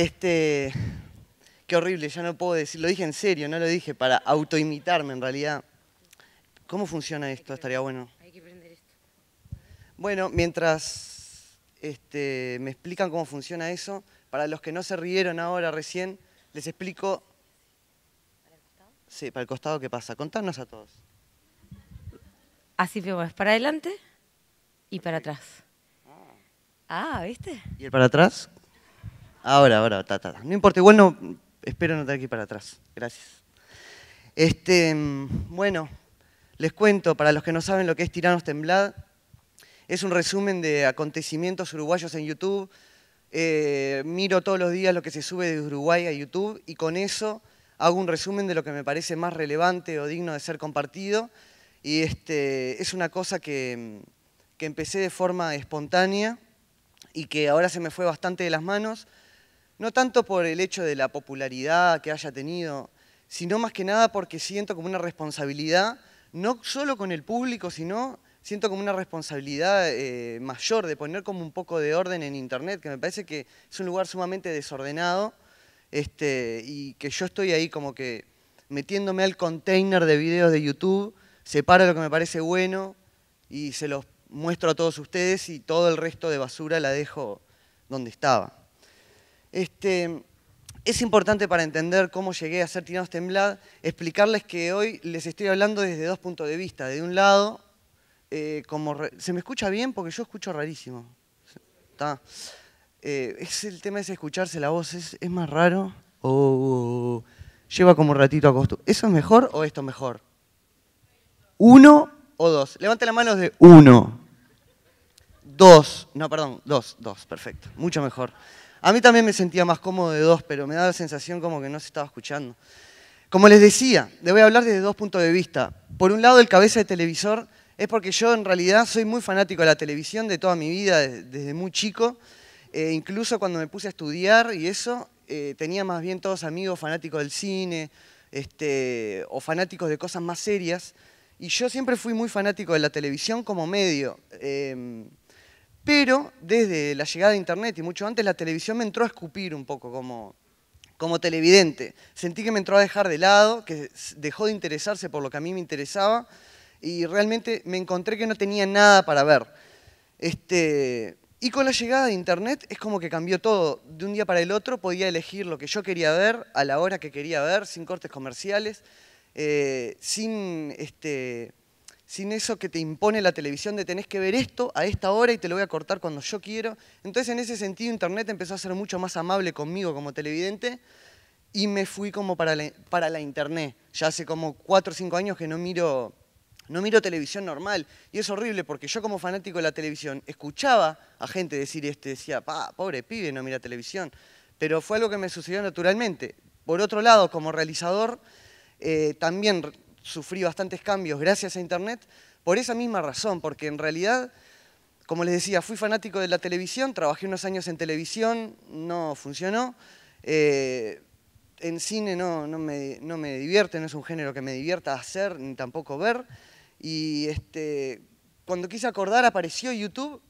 Este, qué horrible, ya no puedo decir, lo dije en serio, no lo dije para autoimitarme en realidad. ¿Cómo funciona esto? Estaría bueno. Hay que esto. Bueno, mientras este, me explican cómo funciona eso, para los que no se rieron ahora recién, les explico... ¿Para el costado? Sí, para el costado qué pasa. Contanos a todos. Así vemos, para adelante y para atrás. Ah, ¿viste? ¿Y el para atrás? Ahora, ahora, ta, No importa, igual no, espero no estar aquí para atrás. Gracias. Este, mm, bueno, les cuento, para los que no saben lo que es Tiranos Temblad, es un resumen de acontecimientos uruguayos en YouTube. Eh, miro todos los días lo que se sube de Uruguay a YouTube y con eso hago un resumen de lo que me parece más relevante o digno de ser compartido. Y este, es una cosa que mm, empecé de forma espontánea y que ahora se me fue bastante de las manos no tanto por el hecho de la popularidad que haya tenido, sino más que nada porque siento como una responsabilidad, no solo con el público, sino siento como una responsabilidad eh, mayor de poner como un poco de orden en Internet, que me parece que es un lugar sumamente desordenado este, y que yo estoy ahí como que metiéndome al container de videos de YouTube, separo lo que me parece bueno y se los muestro a todos ustedes y todo el resto de basura la dejo donde estaba. Este, es importante para entender cómo llegué a ser Tiranos Temblad, explicarles que hoy les estoy hablando desde dos puntos de vista. De un lado, eh, como ¿se me escucha bien? Porque yo escucho rarísimo. Está. Eh, es el tema es escucharse la voz, es, más raro o oh, lleva como un ratito a costo. ¿Eso es mejor o esto mejor? ¿Uno o dos? Levante la mano de uno. Dos, no, perdón, dos, dos, perfecto, mucho mejor. A mí también me sentía más cómodo de dos, pero me daba la sensación como que no se estaba escuchando. Como les decía, le voy a hablar desde dos puntos de vista. Por un lado, el cabeza de televisor es porque yo en realidad soy muy fanático de la televisión de toda mi vida, desde muy chico. Eh, incluso cuando me puse a estudiar y eso, eh, tenía más bien todos amigos fanáticos del cine este, o fanáticos de cosas más serias. Y yo siempre fui muy fanático de la televisión como medio. Em, pero desde la llegada de Internet y mucho antes, la televisión me entró a escupir un poco como, como televidente. Sentí que me entró a dejar de lado, que dejó de interesarse por lo que a mí me interesaba y realmente me encontré que no tenía nada para ver. Este, y con la llegada de Internet es como que cambió todo. De un día para el otro podía elegir lo que yo quería ver, a la hora que quería ver, sin cortes comerciales, eh, sin este, sin eso que te impone la televisión de tenés que ver esto a esta hora y te lo voy a cortar cuando yo quiero. Entonces en ese sentido Internet empezó a ser mucho más amable conmigo como televidente y me fui como para la, para la Internet. Ya hace como cuatro o cinco años que no miro, no miro televisión normal y es horrible porque yo como fanático de la televisión escuchaba a gente decir esto decía, pa, pobre pibe, no mira televisión. Pero fue algo que me sucedió naturalmente. Por otro lado, como realizador, eh, también sufrí bastantes cambios gracias a Internet por esa misma razón, porque en realidad, como les decía, fui fanático de la televisión, trabajé unos años en televisión, no funcionó. Eh, en cine no, me, divierte, no es un género que me divierta hacer ni tampoco ver. Y este, cuando quise acordar apareció YouTube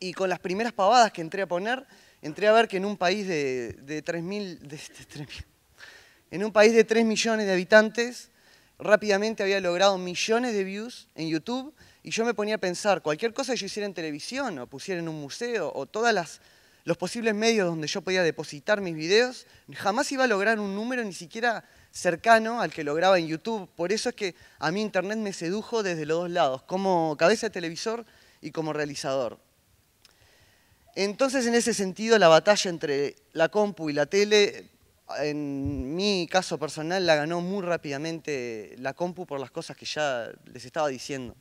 y con las primeras pavadas que entré a poner, entré a ver que en un país de, de 3.000... en un país de 3 millones de habitantes, rápidamente había logrado millones de views en YouTube y yo me ponía a pensar, cualquier cosa que yo hiciera en televisión o pusiera en un museo o todos los posibles medios donde yo podía depositar mis videos, jamás iba a lograr un número ni siquiera cercano al que lograba en YouTube. Por eso es que a mí Internet me sedujo desde los dos lados, como cabeza de televisor y como realizador. Entonces, en ese sentido, la batalla entre la compu y la tele en mi caso personal la ganó muy rápidamente la compu por las cosas que ya les estaba diciendo.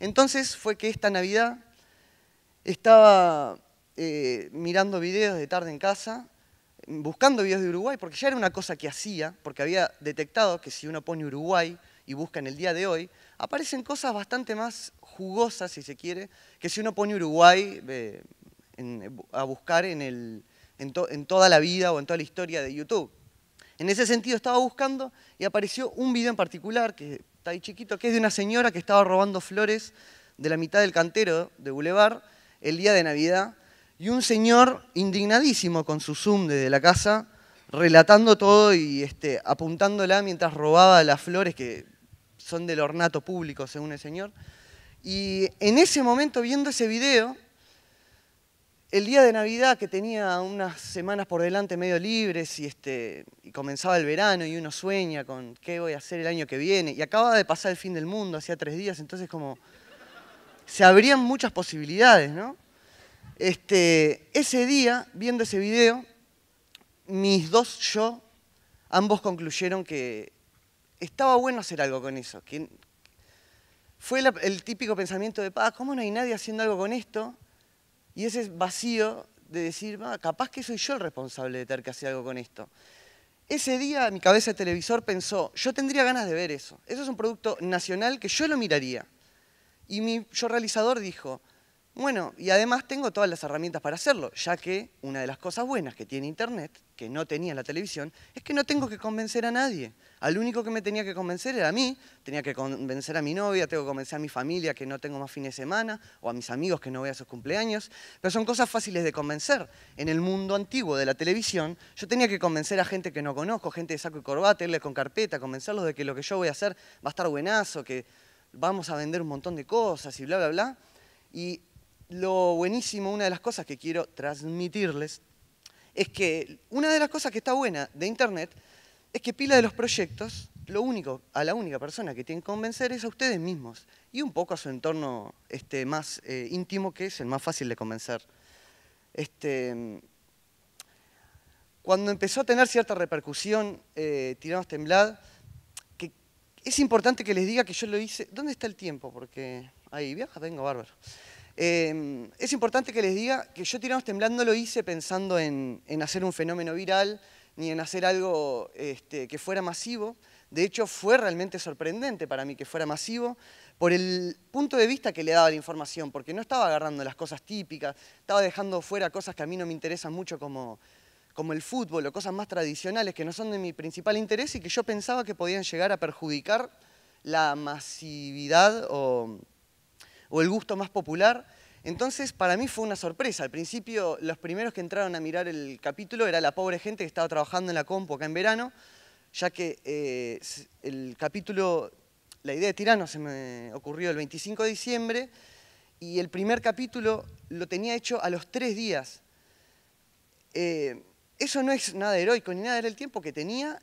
Entonces fue que esta Navidad estaba eh, mirando videos de tarde en casa, buscando videos de Uruguay, porque ya era una cosa que hacía, porque había detectado que si uno pone Uruguay y busca en el día de hoy, aparecen cosas bastante más jugosas, si se quiere, que si uno pone Uruguay eh, a buscar en el, en, toda la vida o en toda la historia de YouTube. En ese sentido estaba buscando y apareció un video en particular, que está ahí chiquito, que es de una señora que estaba robando flores de la mitad del cantero de Boulevard el día de Navidad, y un señor indignadísimo con su Zoom desde la casa, relatando todo y este, apuntándola mientras robaba las flores que son del ornato público, según el señor. Y en ese momento, viendo ese video, el día de Navidad, que tenía unas semanas por delante medio libres y, este, y comenzaba el verano y uno sueña con qué voy a hacer el año que viene, y acababa de pasar el fin del mundo, hacía tres días, entonces como se abrían muchas posibilidades, ¿no? Este, ese día, viendo ese video, mis dos yo, ambos concluyeron que estaba bueno hacer algo con eso. fue el típico pensamiento de, ¿cómo no hay nadie haciendo algo con esto? Y ese vacío de decir, capaz que soy yo el responsable de tener que hacer algo con esto. Ese día mi cabeza de televisor pensó, yo tendría ganas de ver eso. Eso es un producto nacional que yo lo miraría. Y mi yo realizador dijo, bueno, y además tengo todas las herramientas para hacerlo, ya que una de las cosas buenas que tiene Internet, que no tenía la televisión, es que no tengo que convencer a nadie. Al único que me tenía que convencer era a mí, tenía que convencer a mi novia, tengo que convencer a mi familia que no tengo más fines de semana, o a mis amigos que no voy a sus cumpleaños, pero son cosas fáciles de convencer. En el mundo antiguo de la televisión, yo tenía que convencer a gente que no conozco, gente de saco y corbata, irles con carpeta, convencerlos de que lo que yo voy a hacer va a estar buenazo, que vamos a vender un montón de cosas y bla, bla, bla. Y lo buenísimo, una de las cosas que quiero transmitirles, es que una de las cosas que está buena de Internet es que pila de los proyectos, lo único, a la única persona que tienen que convencer es a ustedes mismos y un poco a su entorno este, más eh, íntimo, que es el más fácil de convencer. Este, cuando empezó a tener cierta repercusión, tiramos eh, Tiranos Temblad, que es importante que les diga que yo lo hice. ¿Dónde está el tiempo? Porque ahí viaja, vengo bárbaro. Em, es importante que les diga que yo Tiramos Temblando no lo hice pensando en, hacer un fenómeno viral ni en hacer algo este, que fuera masivo. De hecho, fue realmente sorprendente para mí que fuera masivo por el punto de vista que le daba la información, porque no estaba agarrando las cosas típicas, estaba dejando fuera cosas que a mí no me interesan mucho como, como el fútbol o cosas más tradicionales que no son de mi principal interés y que yo pensaba que podían llegar a perjudicar la masividad o o el gusto más popular. Entonces, para mí fue una sorpresa. Al principio, los primeros que entraron a mirar el capítulo era la pobre gente que estaba trabajando en la compu acá en verano, ya que eh, el capítulo, la idea de Tirano se me ocurrió el 25 de diciembre, y el primer capítulo lo tenía hecho a los tres días. Eh, eso no es nada heroico ni nada, era el tiempo que tenía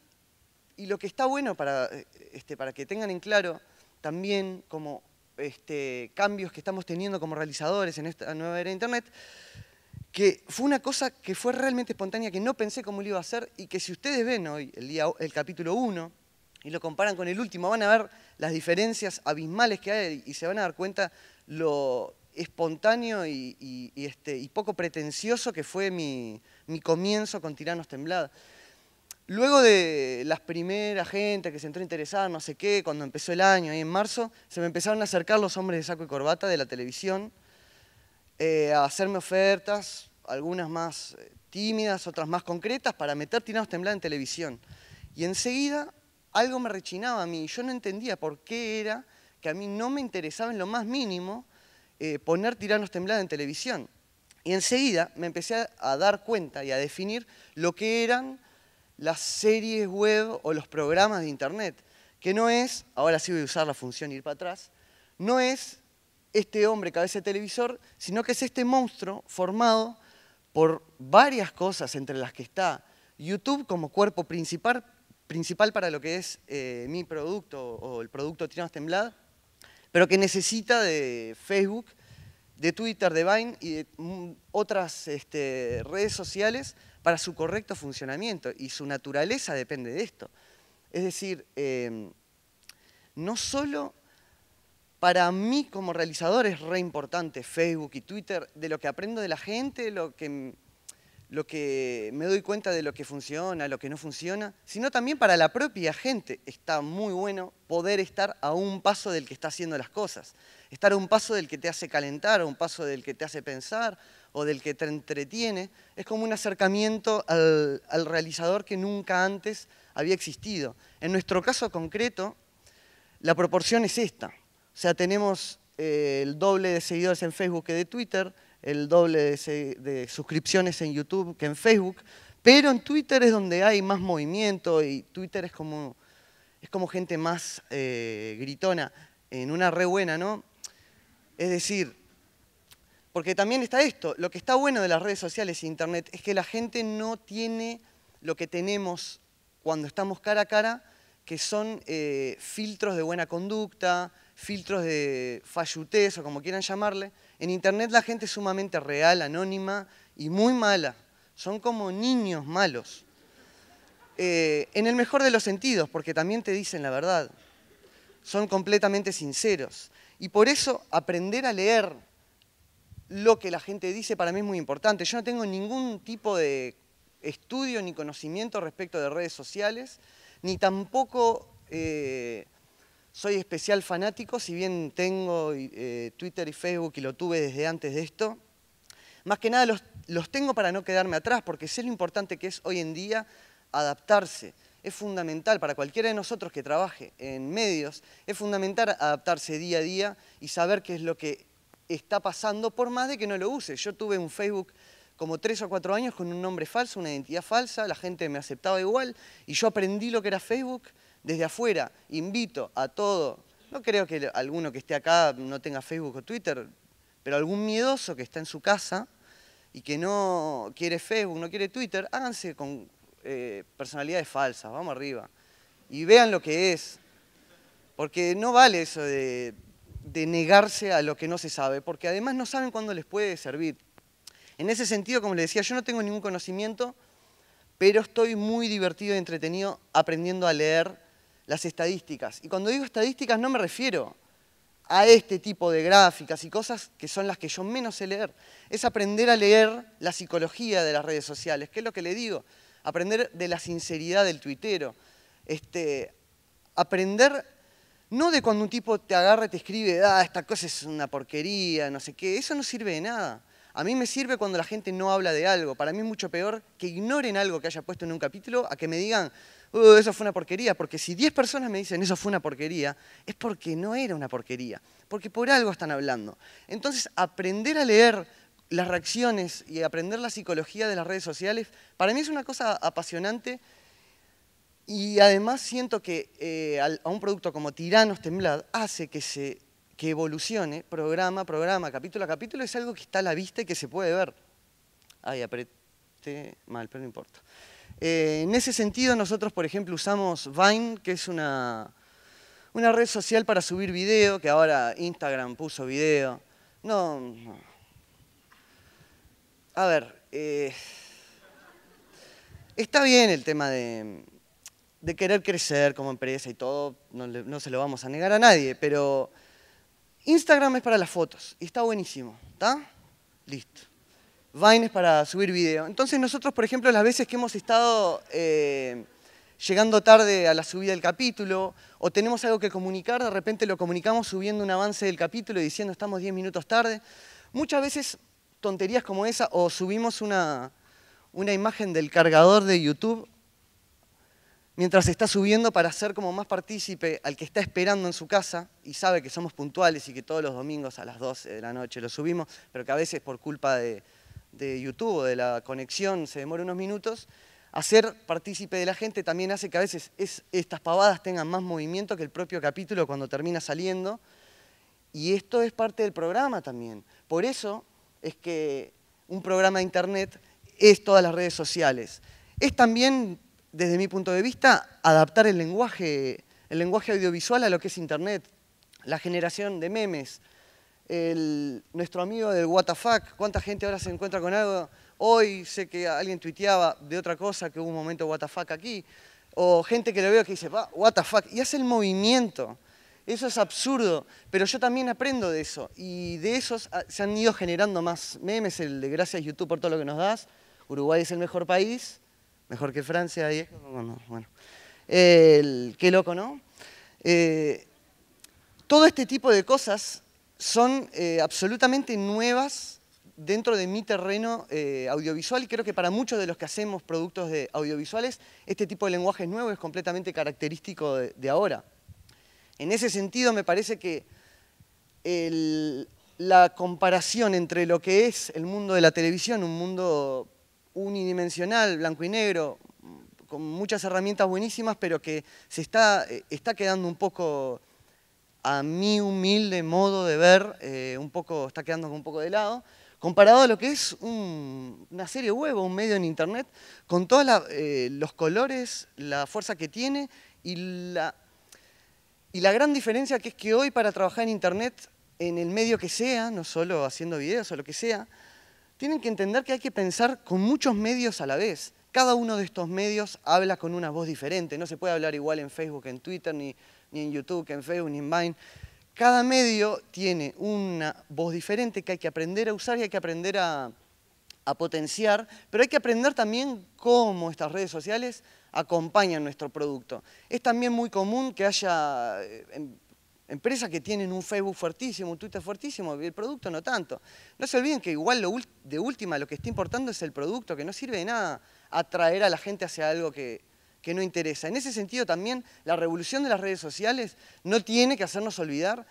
y lo que está bueno para, eh, este, para que tengan en claro también como este, cambios que estamos teniendo como realizadores en esta nueva era de Internet, que fue una cosa que fue realmente espontánea, que no pensé cómo lo iba a hacer y que si ustedes ven hoy el, día, el capítulo 1 y lo comparan con el último, van a ver las diferencias abismales que hay y se van a dar cuenta lo espontáneo y, este, poco pretencioso que fue mi, comienzo con Tiranos Temblados. Luego de las primeras gente que se entró a interesar, no sé qué, cuando empezó el año, ahí en marzo, se me empezaron a acercar los hombres de saco y corbata de la televisión eh, a hacerme ofertas, algunas más eh, tímidas, otras más concretas, para meter tiranos temblados en televisión. Y enseguida algo me rechinaba a mí, yo no entendía por qué era que a mí no me interesaba en lo más mínimo eh, poner tiranos temblados en televisión. Y enseguida me empecé a dar cuenta y a definir lo que eran las series web o los programas de Internet, que no es, ahora sí voy a usar la función ir para atrás, no es este hombre cabeza de televisor, sino que es este monstruo formado por varias cosas, entre las que está YouTube como cuerpo principal, principal para lo que es eh, mi producto o el producto Trinos Temblad, pero que necesita de Facebook, de Twitter, de Vine y de mm, otras este, redes sociales para su correcto funcionamiento y su naturaleza depende de esto. Es decir, em, no solo para mí como realizador es re importante Facebook y Twitter, de lo que aprendo de la gente, lo lo que me doy cuenta de lo que funciona, lo que no funciona, sino también para la propia gente. Está muy bueno poder estar a un paso del que está haciendo las cosas, estar a un paso del que te hace calentar, a un paso del que te hace pensar, o del que te entretiene, es como un acercamiento al, realizador que nunca antes había existido. En nuestro caso concreto, la proporción es esta. O sea, tenemos eh, el doble de seguidores en Facebook que de Twitter, el doble de, suscripciones en YouTube que en Facebook, pero en Twitter es donde hay más movimiento y Twitter es como, es como gente más eh, gritona, en una rebuena. ¿no? Es decir, porque también está esto, lo que está bueno de las redes sociales e internet es que la gente no tiene lo que tenemos cuando estamos cara a cara, que son eh, filtros de buena conducta, filtros de fallutez o como quieran llamarle. En internet la gente es sumamente real, anónima y muy mala. Son como niños malos. Eh, en el mejor de los sentidos, porque también te dicen la verdad. Son completamente sinceros. Y por eso aprender a leer lo que la gente dice para mí es muy importante. Yo no tengo ningún tipo de estudio ni conocimiento respecto de redes sociales, ni tampoco eh, soy especial fanático, si bien tengo eh, Twitter y Facebook y lo tuve desde antes de esto. Más que nada los, los tengo para no quedarme atrás, porque sé lo importante que es hoy en día adaptarse es fundamental para cualquiera de nosotros que trabaje en medios, es fundamental adaptarse día a día y saber qué es lo que está pasando por más de que no lo use. Yo tuve un Facebook como tres o cuatro años con un nombre falso, una identidad falsa, la gente me aceptaba igual y yo aprendí lo que era Facebook desde afuera. Invito a todo, no creo que alguno que esté acá no tenga Facebook o Twitter, pero algún miedoso que está en su casa y que no quiere Facebook, no quiere Twitter, háganse con eh, personalidades falsas, vamos arriba. Y vean lo que es. Porque no vale eso de de negarse a lo que no se sabe, porque además no saben cuándo les puede servir. En ese sentido, como les decía, yo no tengo ningún conocimiento, pero estoy muy divertido y entretenido aprendiendo a leer las estadísticas. Y cuando digo estadísticas no me refiero a este tipo de gráficas y cosas que son las que yo menos sé leer. Es aprender a leer la psicología de las redes sociales, que es lo que le digo. Aprender de la sinceridad del tuitero. Este, aprender no de cuando un tipo te agarra y te escribe, ah, esta cosa es una porquería, no sé qué. Eso no sirve de nada. A mí me sirve cuando la gente no habla de algo. Para mí es mucho peor que ignoren algo que haya puesto en un capítulo a que me digan, uh, eso fue una porquería. Porque si 10 personas me dicen, eso fue una porquería, es porque no era una porquería. Porque por algo están hablando. Entonces, aprender a leer las reacciones y aprender la psicología de las redes sociales, para mí es una cosa apasionante y además siento que eh, a un producto como Tiranos Temblad hace que, se, evolucione programa programa, capítulo a capítulo, es algo que está a la vista y que se puede ver. Ay, apreté mal, pero no importa. Eh, en ese sentido, nosotros, por ejemplo, usamos Vine, que es una, una red social para subir video, que ahora Instagram puso video. No, A ver, eh, está bien el tema de, de querer crecer como empresa y todo, no, se lo vamos a negar a nadie, pero Instagram es para las fotos y está buenísimo, ¿está? Listo. Vine es para subir video. Entonces nosotros, por ejemplo, las veces que hemos estado eh, llegando tarde a la subida del capítulo o tenemos algo que comunicar, de repente lo comunicamos subiendo un avance del capítulo y diciendo estamos 10 minutos tarde. Muchas veces tonterías como esa o subimos una, una imagen del cargador de YouTube mientras está subiendo para hacer como más partícipe al que está esperando en su casa y sabe que somos puntuales y que todos los domingos a las 12 de la noche lo subimos, pero que a veces por culpa de, YouTube o de la conexión se demora unos minutos, hacer partícipe de la gente también hace que a veces estas pavadas tengan más movimiento que el propio capítulo cuando termina saliendo. Y esto es parte del programa también. Por eso es que un programa de internet es todas las redes sociales. Es también desde mi punto de vista, adaptar el lenguaje, el lenguaje audiovisual a lo que es Internet, la generación de memes, el, nuestro amigo del WTF, cuánta gente ahora se encuentra con algo, hoy sé que alguien tuiteaba de otra cosa, que hubo un momento WTF aquí, o gente que lo veo que dice, WTF, y hace el movimiento. Eso es absurdo, pero yo también aprendo de eso. Y de esos ah, se han ido generando más memes, el de gracias YouTube por todo lo que nos das, Uruguay es el mejor país, Mejor que Francia, y... bueno. qué loco, ¿no? Eh, todo este tipo de cosas son eh, absolutamente nuevas dentro de mi terreno eh, audiovisual y creo que para muchos de los que hacemos productos de audiovisuales, este tipo de lenguaje nuevo es completamente característico de, ahora. En ese sentido me parece que la comparación entre lo que es el mundo de la televisión, un mundo unidimensional, blanco y negro, con muchas herramientas buenísimas, pero que se está, eh, está quedando un poco, a mi humilde modo de ver, eh, un poco, está quedando un poco de lado, comparado a lo que es una serie huevo un medio en internet, con todos eh, los colores, la fuerza que tiene y la, y la gran diferencia que es que hoy para trabajar en internet, en el medio que sea, no solo haciendo videos o lo que sea, tienen que entender que hay que pensar con muchos medios a la vez. Cada uno de estos medios habla con una voz diferente. No se puede hablar igual en Facebook, en Twitter, ni, en YouTube, que en Facebook, ni en Vine. Cada medio tiene una voz diferente que hay que aprender a usar y hay que aprender a, potenciar, pero hay que aprender también cómo estas redes sociales acompañan nuestro producto. Es también muy común que haya... Eh, Empresas que tienen un Facebook fuertísimo, un Twitter fuertísimo, el producto no tanto. No se olviden que igual de última lo que está importando es el producto, que no sirve de nada atraer a la gente hacia algo que, que no interesa. En ese sentido también la revolución de las redes sociales no tiene que hacernos olvidar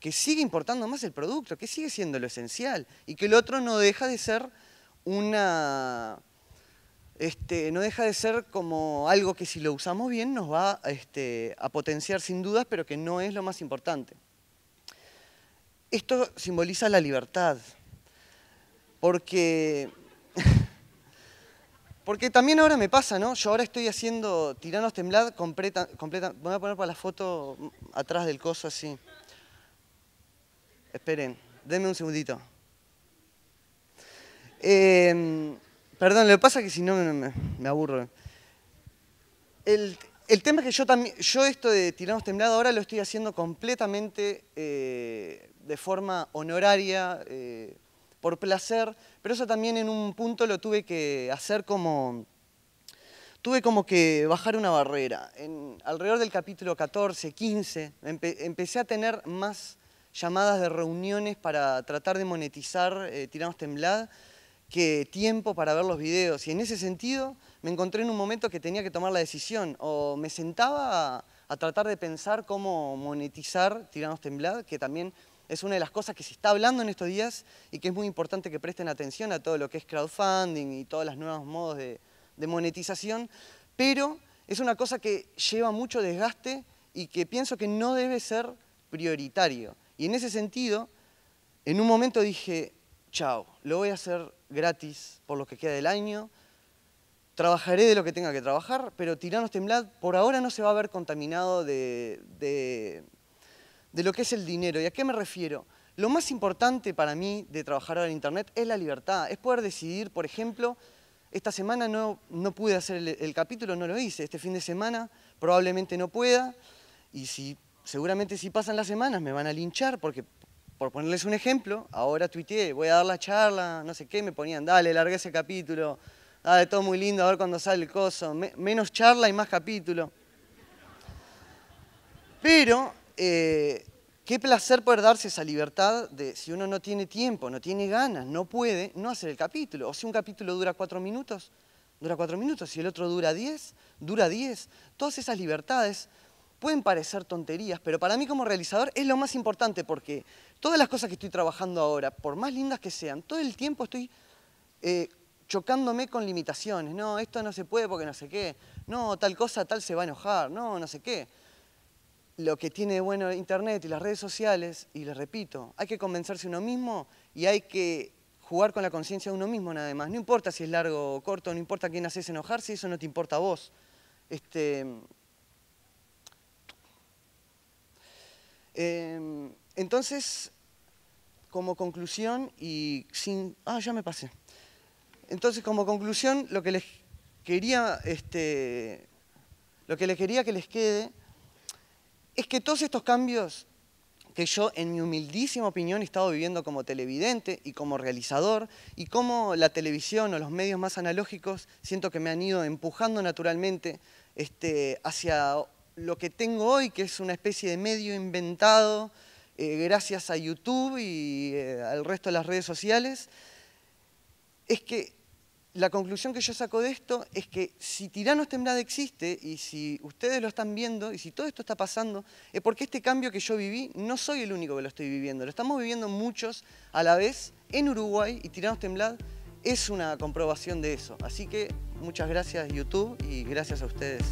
que sigue importando más el producto, que sigue siendo lo esencial y que el otro no deja de ser una este, no deja de ser como algo que si lo usamos bien nos va este, a potenciar sin dudas, pero que no es lo más importante. Esto simboliza la libertad, porque, porque también ahora me pasa, ¿no? Yo ahora estoy haciendo Tiranos Temblad completa, completa, voy a poner para la foto atrás del coso así. Esperen, denme un segundito. Eh, Perdón, lo que pasa es que si no me, aburro. El, tema es que yo también, yo esto de Tiramos Temblad, ahora lo estoy haciendo completamente eh, de forma honoraria, eh, por placer, pero eso también en un punto lo tuve que hacer como, tuve como que bajar una barrera. alrededor del capítulo 14, 15, empecé a tener más llamadas de reuniones para tratar de monetizar eh, Tiramos Tiranos Temblad que tiempo para ver los videos. Y en ese sentido me encontré en un momento que tenía que tomar la decisión. O me sentaba a, tratar de pensar cómo monetizar Tiranos Temblad, que también es una de las cosas que se está hablando en estos días y que es muy importante que presten atención a todo lo que es crowdfunding y todos los nuevos modos de, de monetización, pero es una cosa que lleva mucho desgaste y que pienso que no debe ser prioritario. Y en ese sentido, en un momento dije, chao, lo voy a hacer gratis por lo que queda del año, trabajaré de lo que tenga que trabajar, pero Tiranos este Temblad por ahora no se va a ver contaminado de, lo que es el dinero. ¿Y a qué me refiero? Lo más importante para mí de trabajar ahora en Internet es la libertad, es poder decidir, por ejemplo, esta semana no, no pude hacer el, el, capítulo, no lo hice, este fin de semana probablemente no pueda, y si, seguramente si pasan las semanas me van a linchar porque por ponerles un ejemplo, ahora tuiteé, voy a dar la charla, no sé qué, me ponían, dale, largué ese capítulo, dale, todo muy lindo, a ver cuando sale el coso, menos charla y más capítulo. Pero, eh, qué placer poder darse esa libertad de, si uno no tiene tiempo, no tiene ganas, no puede, no hacer el capítulo. O si un capítulo dura cuatro minutos, dura cuatro minutos, si el otro dura diez, dura diez. Todas esas libertades Pueden parecer tonterías, pero para mí como realizador es lo más importante porque todas las cosas que estoy trabajando ahora, por más lindas que sean, todo el tiempo estoy eh, chocándome con limitaciones. No, esto no se puede porque no sé qué. No, tal cosa, tal se va a enojar. No, no sé qué. Lo que tiene bueno Internet y las redes sociales, y les repito, hay que convencerse uno mismo y hay que jugar con la conciencia de uno mismo nada más. No importa si es largo o corto, no importa quién haces enojarse, eso no te importa a vos. Este, Em, entonces, como conclusión y sin... Ah, ya me pasé. Entonces, como conclusión, lo que les quería, este, lo que les quería que les quede es que todos estos cambios que yo, en mi humildísima opinión, he estado viviendo como televidente y como realizador, y como la televisión o los medios más analógicos siento que me han ido empujando naturalmente este, hacia lo que tengo hoy, que es una especie de medio inventado eh, gracias a YouTube y eh, al resto de las redes sociales, es que la conclusión que yo saco de esto es que si Tiranos Temblad existe y si ustedes lo están viendo y si todo esto está pasando, es porque este cambio que yo viví no soy el único que lo estoy viviendo, lo estamos viviendo muchos a la vez en Uruguay y Tiranos Temblad es una comprobación de eso. Así que muchas gracias YouTube y gracias a ustedes.